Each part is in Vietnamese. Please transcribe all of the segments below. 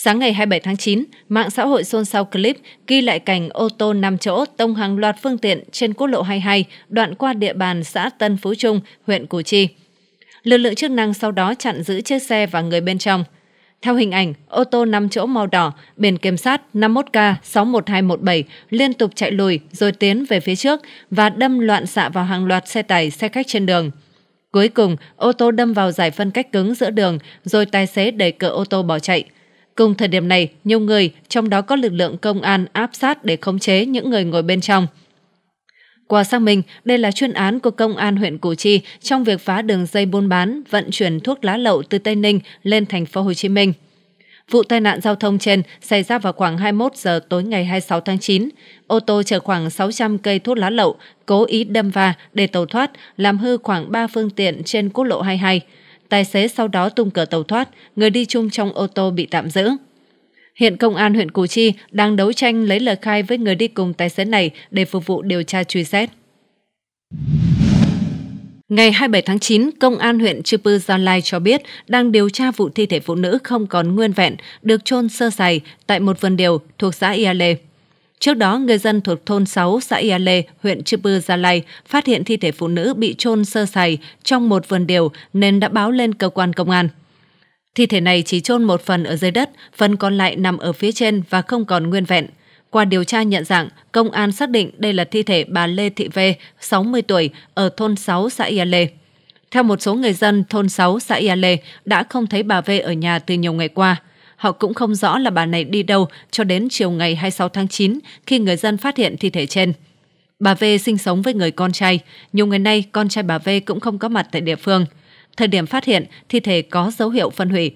Sáng ngày 27 tháng 9, mạng xã hội xôn xao clip ghi lại cảnh ô tô 5 chỗ tông hàng loạt phương tiện trên quốc lộ 22 đoạn qua địa bàn xã Tân Phú Trung, huyện Củ Chi. Lực lượng chức năng sau đó chặn giữ chiếc xe và người bên trong. Theo hình ảnh, ô tô 5 chỗ màu đỏ, biển kiểm sát 51K61217 liên tục chạy lùi rồi tiến về phía trước và đâm loạn xạ vào hàng loạt xe tải, xe khách trên đường. Cuối cùng, ô tô đâm vào giải phân cách cứng giữa đường rồi tài xế đẩy cửa ô tô bỏ chạy – Cùng thời điểm này, nhiều người, trong đó có lực lượng công an áp sát để khống chế những người ngồi bên trong. Qua xác minh, đây là chuyên án của công an huyện Củ Chi trong việc phá đường dây buôn bán, vận chuyển thuốc lá lậu từ Tây Ninh lên thành phố Hồ Chí Minh. Vụ tai nạn giao thông trên xảy ra vào khoảng 21 giờ tối ngày 26 tháng 9. Ô tô chở khoảng 600 cây thuốc lá lậu cố ý đâm va để tàu thoát, làm hư khoảng 3 phương tiện trên quốc lộ 22. Tài xế sau đó tung cửa tàu thoát, người đi chung trong ô tô bị tạm giữ. Hiện công an huyện Củ Chi đang đấu tranh lấy lời khai với người đi cùng tài xế này để phục vụ điều tra truy xét. Ngày 27 tháng 9, Công an huyện Chư Pư Gia Lai cho biết đang điều tra vụ thi thể phụ nữ không còn nguyên vẹn, được chôn sơ sài tại một vườn điều thuộc xã Ia Lê. Trước đó, người dân thuộc thôn 6 xã Iale, huyện Chư Pư, Gia Lai phát hiện thi thể phụ nữ bị chôn sơ sài trong một vườn điều nên đã báo lên cơ quan công an. Thi thể này chỉ chôn một phần ở dưới đất, phần còn lại nằm ở phía trên và không còn nguyên vẹn. Qua điều tra nhận dạng, công an xác định đây là thi thể bà Lê Thị Vê, 60 tuổi, ở thôn 6 xã Iale. Theo một số người dân, thôn 6 xã Iale đã không thấy bà Vê ở nhà từ nhiều ngày qua – Họ cũng không rõ là bà này đi đâu cho đến chiều ngày 26 tháng 9 khi người dân phát hiện thi thể trên. Bà V sinh sống với người con trai. Nhiều ngày nay, con trai bà V cũng không có mặt tại địa phương. Thời điểm phát hiện, thi thể có dấu hiệu phân hủy.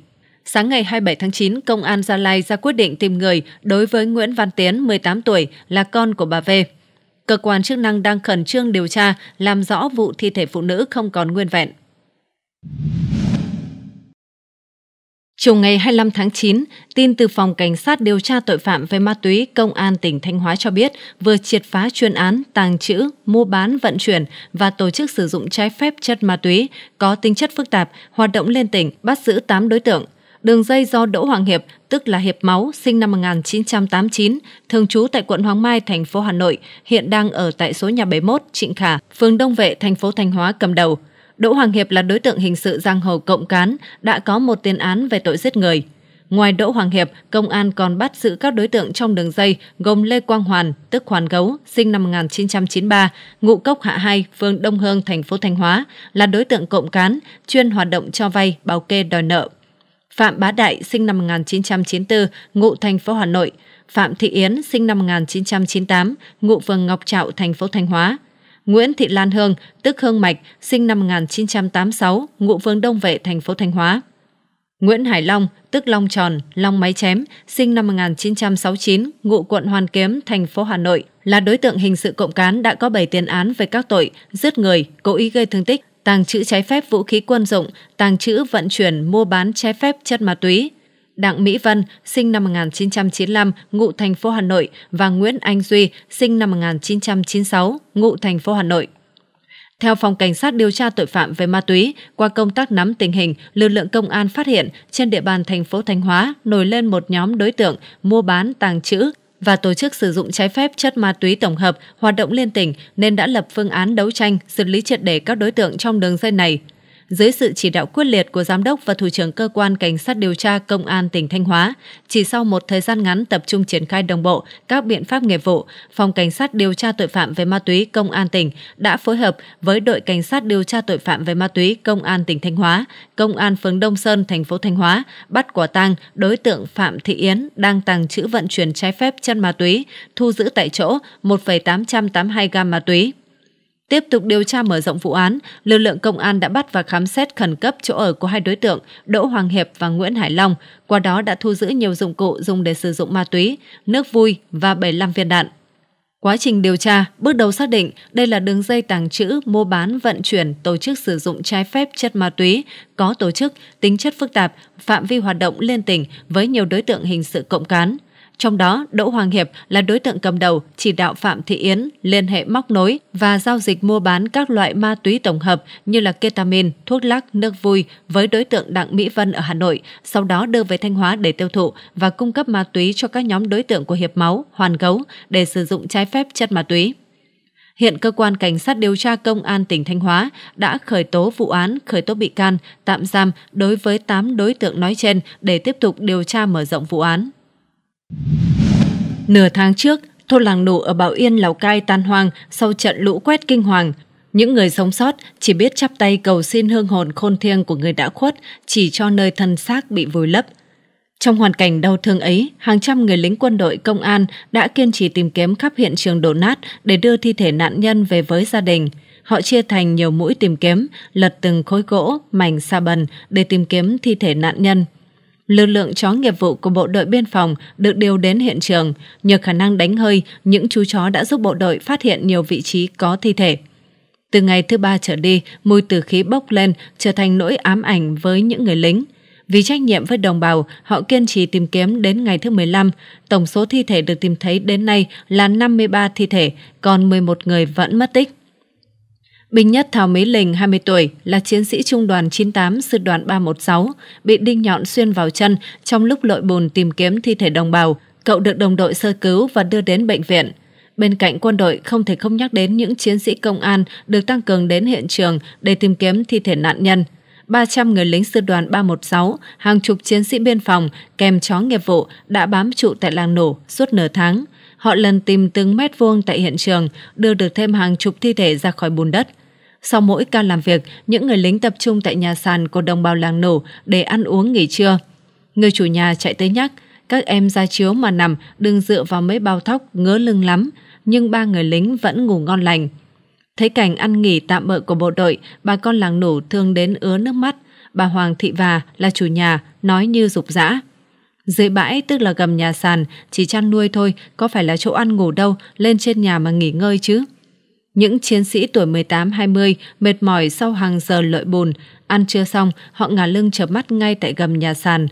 Sáng ngày 27 tháng 9, Công an Gia Lai ra quyết định tìm người đối với Nguyễn Văn Tiến, 18 tuổi, là con của bà V. Cơ quan chức năng đang khẩn trương điều tra, làm rõ vụ thi thể phụ nữ không còn nguyên vẹn. Chiều ngày 25 tháng 9, tin từ Phòng Cảnh sát điều tra tội phạm về ma túy Công an tỉnh Thanh Hóa cho biết vừa triệt phá chuyên án tàng trữ, mua bán, vận chuyển và tổ chức sử dụng trái phép chất ma túy có tính chất phức tạp, hoạt động lên tỉnh, bắt giữ 8 đối tượng. Đường dây do Đỗ Hoàng Hiệp, tức là Hiệp Máu, sinh năm 1989, thường trú tại quận Hoàng Mai, thành phố Hà Nội, hiện đang ở tại số nhà 71 Trịnh Khả, phường Đông Vệ, thành phố Thanh Hóa cầm đầu – Đỗ Hoàng Hiệp là đối tượng hình sự giang hồ cộng cán, đã có một tiền án về tội giết người. Ngoài Đỗ Hoàng Hiệp, công an còn bắt giữ các đối tượng trong đường dây gồm Lê Quang Hoàn, tức Hoàn Gấu, sinh năm 1993, ngụ cốc Hạ Hai, phường Đông Hương, thành phố Thanh Hóa, là đối tượng cộng cán, chuyên hoạt động cho vay, bảo kê đòi nợ. Phạm Bá Đại, sinh năm 1994, ngụ thành phố Hà Nội, Phạm Thị Yến, sinh năm 1998, ngụ phường Ngọc Trạo, thành phố Thanh Hóa. Nguyễn Thị Lan Hương, tức Hương Mạch, sinh năm 1986, ngụ phương Đông Vệ, thành phố Thanh Hóa. Nguyễn Hải Long, tức Long Tròn, Long Máy Chém, sinh năm 1969, ngụ quận Hoàn Kiếm, thành phố Hà Nội, là đối tượng hình sự cộng cán đã có 7 tiền án về các tội giết người, cố ý gây thương tích, tàng trữ trái phép vũ khí quân dụng, tàng trữ vận chuyển mua bán trái phép chất ma túy, Đặng Mỹ Vân, sinh năm 1995, ngụ thành phố Hà Nội và Nguyễn Anh Duy, sinh năm 1996, ngụ thành phố Hà Nội. Theo Phòng Cảnh sát điều tra tội phạm về ma túy, qua công tác nắm tình hình, lực lượng công an phát hiện trên địa bàn thành phố Thanh Hóa nổi lên một nhóm đối tượng mua bán, tàng trữ và tổ chức sử dụng trái phép chất ma túy tổng hợp hoạt động liên tỉnh nên đã lập phương án đấu tranh, xử lý triệt để các đối tượng trong đường dây này. Dưới sự chỉ đạo quyết liệt của Giám đốc và Thủ trưởng Cơ quan Cảnh sát điều tra Công an tỉnh Thanh Hóa, chỉ sau một thời gian ngắn tập trung triển khai đồng bộ các biện pháp nghiệp vụ, Phòng Cảnh sát điều tra tội phạm về ma túy Công an tỉnh đã phối hợp với đội Cảnh sát điều tra tội phạm về ma túy Công an tỉnh Thanh Hóa, Công an phường Đông Sơn, thành phố Thanh Hóa bắt quả tang đối tượng Phạm Thị Yến đang tàng trữ vận chuyển trái phép chân ma túy, thu giữ tại chỗ 1,882 gam ma túy. Tiếp tục điều tra mở rộng vụ án, lực lượng công an đã bắt và khám xét khẩn cấp chỗ ở của hai đối tượng Đỗ Hoàng Hiệp và Nguyễn Hải Long, qua đó đã thu giữ nhiều dụng cụ dùng để sử dụng ma túy, nước vui và 75 viên đạn. Quá trình điều tra, bước đầu xác định đây là đường dây tàng trữ, mua bán, vận chuyển, tổ chức sử dụng trái phép chất ma túy, có tổ chức, tính chất phức tạp, phạm vi hoạt động liên tỉnh với nhiều đối tượng hình sự cộng cán trong đó Đỗ Hoàng Hiệp là đối tượng cầm đầu chỉ đạo Phạm Thị Yến liên hệ móc nối và giao dịch mua bán các loại ma túy tổng hợp như là ketamin, thuốc lắc, nước vui với đối tượng Đặng Mỹ Vân ở Hà Nội, sau đó đưa về Thanh Hóa để tiêu thụ và cung cấp ma túy cho các nhóm đối tượng của Hiệp Máu, Hoàn Gấu để sử dụng trái phép chất ma túy. Hiện cơ quan cảnh sát điều tra công an tỉnh Thanh Hóa đã khởi tố vụ án, khởi tố bị can, tạm giam đối với 8 đối tượng nói trên để tiếp tục điều tra mở rộng vụ án. Nửa tháng trước, thôn làng nổ ở Bảo Yên, Lào Cai tan hoang sau trận lũ quét kinh hoàng. Những người sống sót chỉ biết chắp tay cầu xin hương hồn khôn thiêng của người đã khuất chỉ cho nơi thân xác bị vùi lấp. Trong hoàn cảnh đau thương ấy, hàng trăm người lính quân đội công an đã kiên trì tìm kiếm khắp hiện trường đổ nát để đưa thi thể nạn nhân về với gia đình. Họ chia thành nhiều mũi tìm kiếm, lật từng khối gỗ, mảnh sa bần để tìm kiếm thi thể nạn nhân lực lượng chó nghiệp vụ của bộ đội biên phòng được điều đến hiện trường. Nhờ khả năng đánh hơi, những chú chó đã giúp bộ đội phát hiện nhiều vị trí có thi thể. Từ ngày thứ ba trở đi, mùi tử khí bốc lên trở thành nỗi ám ảnh với những người lính. Vì trách nhiệm với đồng bào, họ kiên trì tìm kiếm đến ngày thứ 15. Tổng số thi thể được tìm thấy đến nay là 53 thi thể, còn 11 người vẫn mất tích. Bình nhất Thảo Mỹ Lình, 20 tuổi, là chiến sĩ trung đoàn 98 sư đoàn 316, bị đinh nhọn xuyên vào chân trong lúc lội bùn tìm kiếm thi thể đồng bào. Cậu được đồng đội sơ cứu và đưa đến bệnh viện. Bên cạnh quân đội không thể không nhắc đến những chiến sĩ công an được tăng cường đến hiện trường để tìm kiếm thi thể nạn nhân. 300 người lính sư đoàn 316, hàng chục chiến sĩ biên phòng kèm chó nghiệp vụ đã bám trụ tại làng nổ suốt nửa tháng. Họ lần tìm từng mét vuông tại hiện trường, đưa được thêm hàng chục thi thể ra khỏi bùn đất – sau mỗi ca làm việc, những người lính tập trung tại nhà sàn của đồng bào làng nổ để ăn uống nghỉ trưa. Người chủ nhà chạy tới nhắc, các em ra chiếu mà nằm, đừng dựa vào mấy bao thóc ngớ lưng lắm. Nhưng ba người lính vẫn ngủ ngon lành. Thấy cảnh ăn nghỉ tạm bợ của bộ đội, bà con làng nổ thương đến ứa nước mắt. Bà Hoàng Thị Và là chủ nhà, nói như rục rã. Dưới bãi tức là gầm nhà sàn, chỉ chăn nuôi thôi, có phải là chỗ ăn ngủ đâu, lên trên nhà mà nghỉ ngơi chứ. Những chiến sĩ tuổi 18-20 mệt mỏi sau hàng giờ lợi bùn, ăn chưa xong, họ ngả lưng chợp mắt ngay tại gầm nhà sàn.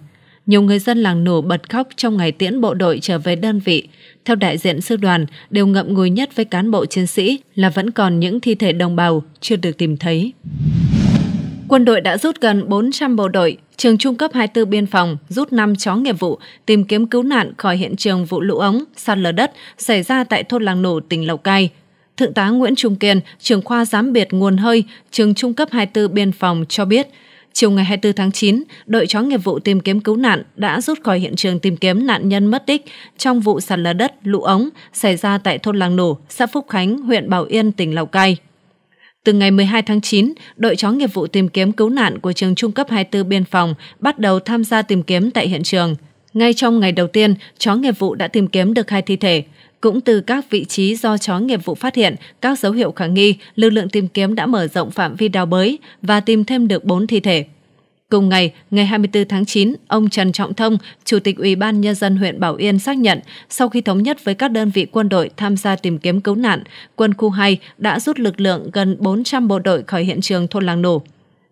Nhiều người dân làng nổ bật khóc trong ngày tiễn bộ đội trở về đơn vị. Theo đại diện sư đoàn, điều ngậm ngùi nhất với cán bộ chiến sĩ là vẫn còn những thi thể đồng bào chưa được tìm thấy. Quân đội đã rút gần 400 bộ đội, trường trung cấp 24 biên phòng rút 5 chó nghiệp vụ tìm kiếm cứu nạn khỏi hiện trường vụ lũ ống, sạt lở đất xảy ra tại thôn làng nổ tỉnh Lào Cai. Thượng tá Nguyễn Trung Kiên, trưởng khoa giám biệt nguồn hơi, trường trung cấp 24 biên phòng cho biết, chiều ngày 24 tháng 9, đội chó nghiệp vụ tìm kiếm cứu nạn đã rút khỏi hiện trường tìm kiếm nạn nhân mất tích trong vụ sạt lở đất lũ ống xảy ra tại thôn Làng Nổ, xã Phúc Khánh, huyện Bảo Yên, tỉnh Lào Cai. Từ ngày 12 tháng 9, đội chó nghiệp vụ tìm kiếm cứu nạn của trường trung cấp 24 biên phòng bắt đầu tham gia tìm kiếm tại hiện trường. Ngay trong ngày đầu tiên, chó nghiệp vụ đã tìm kiếm được hai thi thể – cũng từ các vị trí do chó nghiệp vụ phát hiện các dấu hiệu khả nghi, lực lượng tìm kiếm đã mở rộng phạm vi đào bới và tìm thêm được 4 thi thể. Cùng ngày, ngày 24 tháng 9, ông Trần Trọng Thông, Chủ tịch Ủy ban Nhân dân huyện Bảo Yên xác nhận, sau khi thống nhất với các đơn vị quân đội tham gia tìm kiếm cứu nạn, quân khu 2 đã rút lực lượng gần 400 bộ đội khỏi hiện trường thôn Làng Nổ.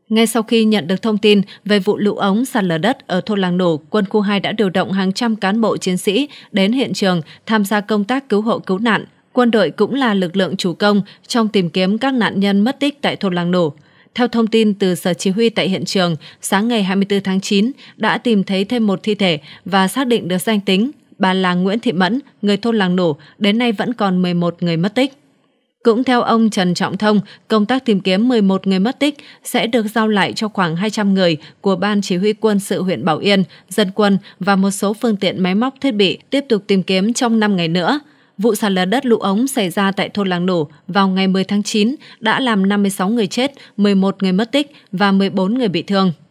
Ngay sau khi nhận được thông tin về vụ lũ ống sạt lở đất ở thôn Làng Nổ, quân khu 2 đã điều động hàng trăm cán bộ chiến sĩ đến hiện trường tham gia công tác cứu hộ cứu nạn. Quân đội cũng là lực lượng chủ công trong tìm kiếm các nạn nhân mất tích tại thôn Làng Nổ. Theo thông tin từ Sở Chỉ huy tại hiện trường, sáng ngày 24 tháng 9 đã tìm thấy thêm một thi thể và xác định được danh tính. Bà là Nguyễn Thị Mẫn, người thôn Làng Nổ, đến nay vẫn còn 11 người mất tích. Cũng theo ông Trần Trọng Thông, công tác tìm kiếm 11 người mất tích sẽ được giao lại cho khoảng 200 người của Ban Chỉ huy quân sự huyện Bảo Yên, dân quân và một số phương tiện máy móc thiết bị tiếp tục tìm kiếm trong 5 ngày nữa. Vụ sạt lở đất lũ ống xảy ra tại thôn Làng Nổ vào ngày 10 tháng 9 đã làm 56 người chết, 11 người mất tích và 14 người bị thương.